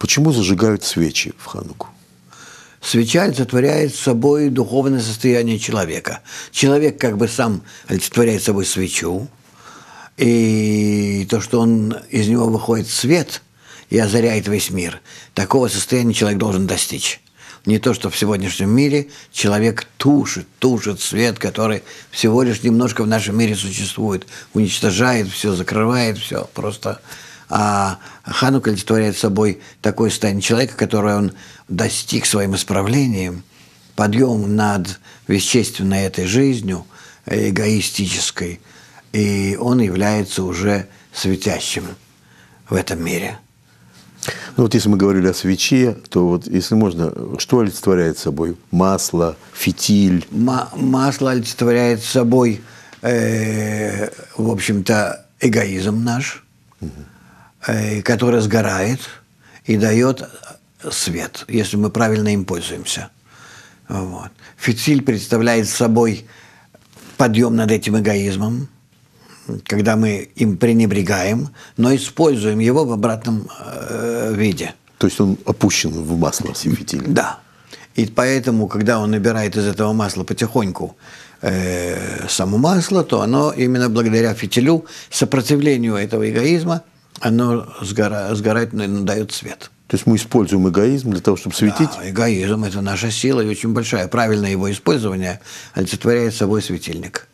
Почему зажигают свечи в Хануку? Свеча олицетворяет собой духовное состояние человека. Человек как бы сам олицетворяет собой свечу, и то, что он, из него выходит свет и озаряет весь мир, такого состояния человек должен достичь. Не то, что в сегодняшнем мире человек тушит, тушит свет, который всего лишь немножко в нашем мире существует, уничтожает все, закрывает все, просто а Ханук олицетворяет собой такое состояние человека, которое он достиг своим исправлением, подъем над вещественной этой жизнью, э, эгоистической, и он является уже светящим в этом мире. Ну вот если мы говорили о свече, то вот если можно, что олицетворяет собой? Масло, фитиль? М- масло олицетворяет собой, э- в общем-то, эгоизм наш. Угу Э, который сгорает и дает свет, если мы правильно им пользуемся. Вот. Фитиль представляет собой подъем над этим эгоизмом, когда мы им пренебрегаем, но используем его в обратном э, виде. То есть он опущен в масло фитиль? Да. И поэтому, когда он набирает из этого масла потихоньку э, само масло, то оно именно благодаря фитилю, сопротивлению этого эгоизма – оно сгора, сгорает, наверное, дает свет. То есть мы используем эгоизм для того, чтобы светить? Да, эгоизм – это наша сила и очень большая. Правильное его использование олицетворяет собой светильник.